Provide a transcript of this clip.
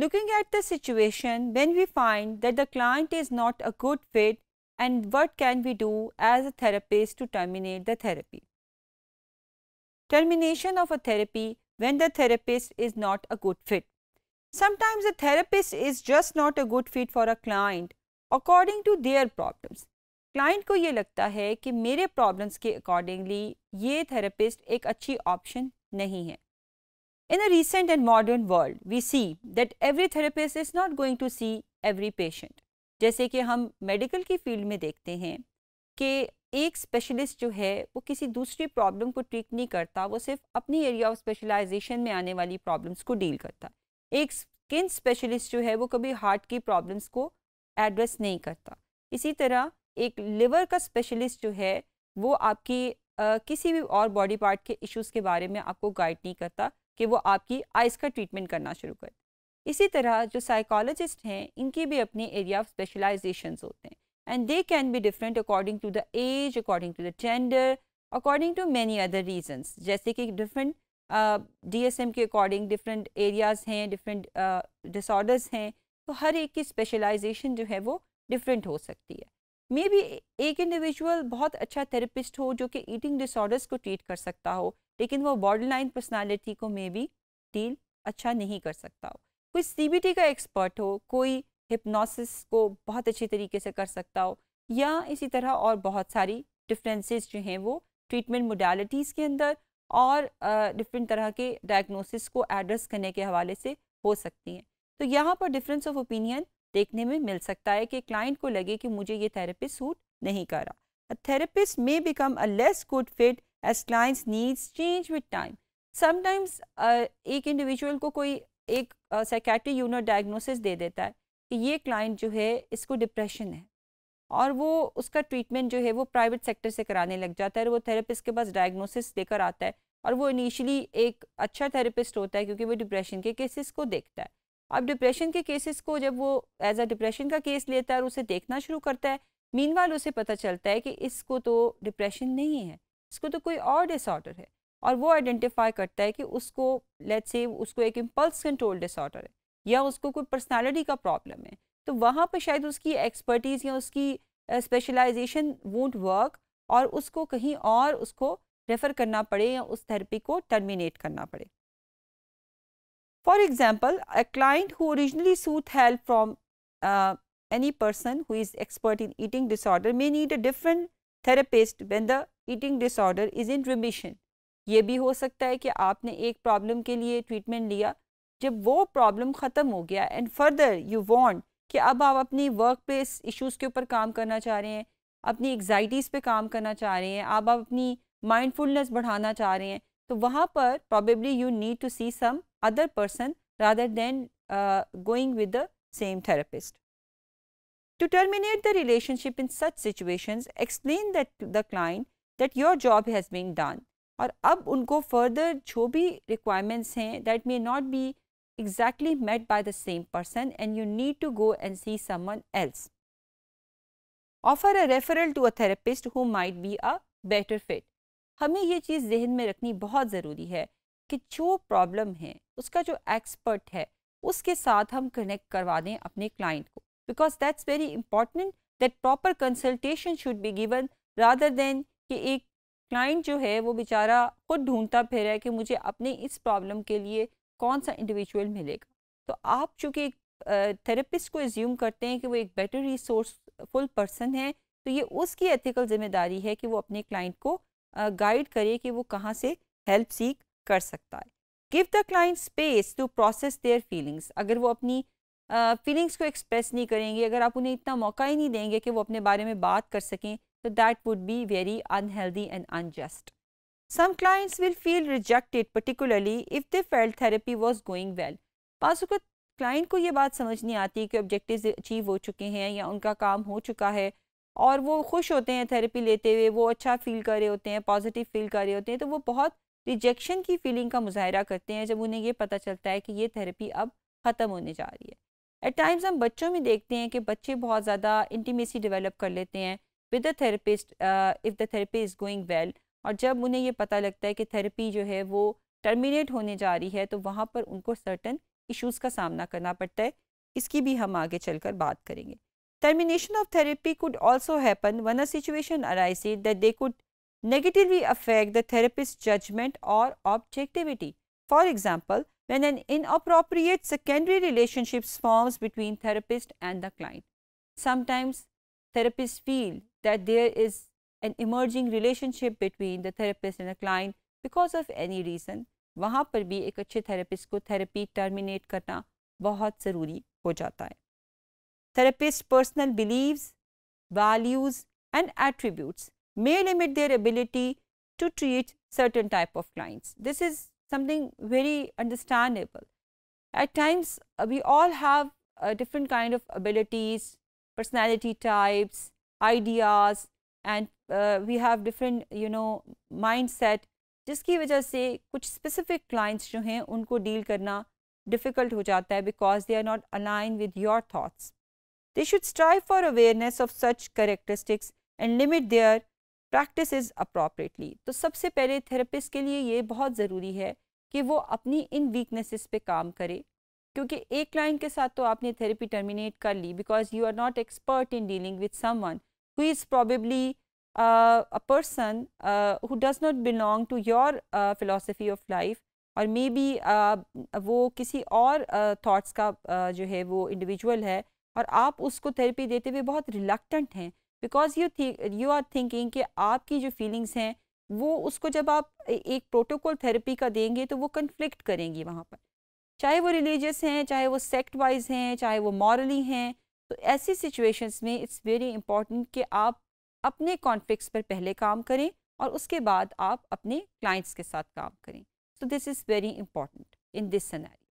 Looking at the situation, when we find that the client is not a good fit and what can we do as a therapist to terminate the therapy? Termination of a therapy when the therapist is not a good fit. Sometimes the therapist is just not a good fit for a client according to their problems. Client ko ये lagta hai ki mere problems ke accordingly ये therapist ek achi option nahi hai. In a recent and modern world, we see that every therapist is not going to see every patient. जैसे कि हम medical की field में देखते हैं कि एक स्पेशलिस्ट जो है वो किसी दूसरी प्रॉब्लम को ट्रीट नहीं करता वो सिर्फ अपनी एरिया ऑफ स्पेशलाइजेशन में आने वाली प्रॉब्लम्स को डील करता एक स्किन स्पेशलिस्ट जो है वो कभी हार्ट की प्रॉब्लम्स को एड्रेस नहीं करता इसी तरह एक लिवर का स्पेशलिस्ट जो है वो आपकी आ, किसी भी और बॉडी पार्ट के इश्यूज़ के बारे में आपको गाइड नहीं करता कि वो आपकी आइस का ट्रीटमेंट करना शुरू कर इसी तरह जो साइकोलॉजिस्ट हैं इनकी भी अपने एरिया ऑफ स्पेशलाइजेशन होते हैं and they can be different according to the age according to the gender according to many other reasons जैसे कि डिफरेंट डी एस एम के अकॉर्डिंग डिफरेंट एरियाज़ हैं डिफरेंट डिसऑर्डर्स हैं तो हर एक की स्पेशलाइजेशन जो है वो डिफरेंट हो सकती है मे बी एक इंडिविजुअल बहुत अच्छा थेरेपिस्ट हो जो कि ईटिंग डिसऑर्डर्स को ट्रीट कर सकता हो लेकिन वो बॉर्डर लाइन पर्सनैलिटी को मे बी डील अच्छा नहीं कर सकता हो कोई सी का एक्सपर्ट हो कोई हिप्नोसिस को बहुत अच्छी तरीके से कर सकता हो या इसी तरह और बहुत सारी डिफरेंसेस जो हैं वो ट्रीटमेंट मोडालिटीज़ के अंदर और डिफरेंट तरह के डायग्नोसिस को एड्रेस करने के हवाले से हो सकती हैं तो यहाँ पर डिफरेंस ऑफ ओपिनियन देखने में मिल सकता है कि क्लाइंट को लगे कि मुझे ये थेरेपिस्ट सूट नहीं कर रहा therapist may become a less good fit as clients needs change with time sometimes एक इंडिविजुअल को कोई एक साइकेट्री यूनिट डायग्नोसिस दे देता है कि ये क्लाइंट जो है इसको डिप्रेशन है और वो उसका ट्रीटमेंट जो है वो प्राइवेट सेक्टर से कराने लग जाता है और वो थेरेपिस्ट के पास डायग्नोसिस देकर आता है और वो इनिशियली एक अच्छा थेरेपिस्ट होता है क्योंकि वो डिप्रेशन के केसेस को देखता है अब डिप्रेशन के केसेस को जब वो एज अ डिप्रेशन का केस लेता है और उसे देखना शुरू करता है मीनवाल उसे पता चलता है कि इसको तो डिप्रेशन नहीं है इसको तो कोई और डिसऑर्डर है और वो आइडेंटिफाई करता है कि उसको लेट्स से उसको एक इम्पल्स कंट्रोल डिसऑर्डर है या उसको कोई पर्सनालिटी का प्रॉब्लम है तो वहाँ पर शायद उसकी एक्सपर्टीज़ या उसकी स्पेशलाइजेशन वोंट वर्क और उसको कहीं और उसको रेफ़र करना पड़े या उस थेरेपी को टर्मिनेट करना पड़े for example a client who originally sought help from any person who is expert in eating disorder may need a different therapist when the eating disorder is in remission ये भी हो सकता है कि आपने एक प्रॉब्लम के लिए ट्रीटमेंट लिया जब वो प्रॉब्लम ख़त्म हो गया एंड फर्दर यू वॉन्ट कि अब आप अपनी वर्क प्लेस इशूज़ के ऊपर काम करना चाह रहे हैं अपनी एग्जाइटीज़ पे काम करना चाह रहे हैं अब आप अपनी माइंडफुलनेस बढ़ाना चाह रहे हैं तो वहाँ पर probably you need to see some other person rather than going with the same therapist to terminate the relationship in such situations explain that the client that your job has been done और अब उनको further जो भी requirements हैं that may not be exactly met by the same person and you need to go and see someone else offer a referral to a therapist who might be a better fit हमें ये चीज़ जहन में रखनी बहुत ज़रूरी है कि जो प्रॉब्लम है उसका जो एक्सपर्ट है उसके साथ हम कनेक्ट करवा दें अपने क्लाइंट को because that's very important that proper consultation should be given rather than कि एक क्लाइंट जो है वो बेचारा खुद ढूंढता फिर है कि मुझे अपने इस प्रॉब्लम के लिए कौन सा इंडिविजुअल मिलेगा तो आप चूँकि एक थेरेपिस्ट को एज्यूम करते हैं कि वो एक बेटर रिसोर्सफुल पर्सन है तो ये उसकी एथिकल जिम्मेदारी है कि वो अपने क्लाइंट को गाइड करे कि वो कहाँ से हेल्प सीख कर सकता है give the client space to process their feelings अगर वो अपनी फीलिंग्स को एक्सप्रेस नहीं करेंगे अगर आप उन्हें इतना मौका ही नहीं देंगे कि वो अपने बारे में बात कर सकें So, that would be very unhealthy and unjust. Some clients will feel rejected particularly if they felt therapy was going well. पास क्लाइंट को ये बात समझ नहीं आती कि ऑब्जेक्टिव्स अचीव हो चुके हैं या उनका काम हो चुका है और वो खुश होते हैं थेरेपी लेते हुए वो अच्छा फील कर रहे होते हैं पॉजिटिव फील कर रहे होते हैं तो वो बहुत रिजेक्शन की फीलिंग का मुजाहरा करते हैं जब उन्हें ये पता चलता है कि ये थेरेपी अब ख़त्म होने जा रही है एट टाइम्स हम बच्चों में देखते हैं कि बच्चे बहुत ज़्यादा इंटीमेसी डिवेलप कर लेते हैं with the therapist if the therapy is going well और जब उन्हें ये पता लगता है कि थेरेपी जो है वो टर्मिनेट होने जा रही है तो वहाँ पर उनको सर्टन इशूज़ का सामना करना पड़ता है इसकी भी हम आगे चल कर बात करेंगे termination of therapy could also happen when actuation situation arised that they could negatively affect the therapist judgement और objectivity for example when an inappropriate secondary relationships forms between therapist and the client sometimes therapist feel that there is an emerging relationship between the therapist and a client because of any reason वहाँ पर भी एक अच्छे therapist को therapy terminate करना बहुत ज़रूरी हो जाता है therapist personal beliefs, values and attributes may limit their ability to treat certain type of clients. This is something very understandable. At times, we all have uh, different kind of abilities, personality types, ideas and we have different you know mind set जिसकी वजह से कुछ specific clients जो हैं उनको deal करना difficult हो जाता है because they are not align with your thoughts they should strive for awareness of such characteristics and limit their practice appropriately तो सबसे पहले थेरेपिस्ट के लिए ये बहुत ज़रूरी है कि वो अपनी इन वीकनेसेस पे काम करे क्योंकि एक क्लाइंट के साथ तो आपने थेरेपी टर्मिनेट कर ली because you are not expert in dealing with someone who is probably uh, a person uh, who does not belong to your uh, philosophy of life और मे बी वो किसी और थाट्स uh, का uh, जो है वो individual है और आप उसको थेरेपी देते हुए बहुत रिलकटेंट हैं because you you are thinking कि आपकी जो फीलिंग्स हैं वो उसको जब आप एक प्रोटोकॉल थेरेपी का देंगे तो वो कन्फ्लिक्ट करेंगी वहाँ पर चाहे वो रिलीजियस हैं चाहे वो सेक्ट वाइज हैं चाहे वो मॉरली हैं तो ऐसी सिचुएशंस में इट्स वेरी इंपॉर्टेंट कि आप अपने कॉन्फ्लिक्स पर पहले काम करें और उसके बाद आप अपने क्लाइंट्स के साथ काम करें so this is very important in this सनारी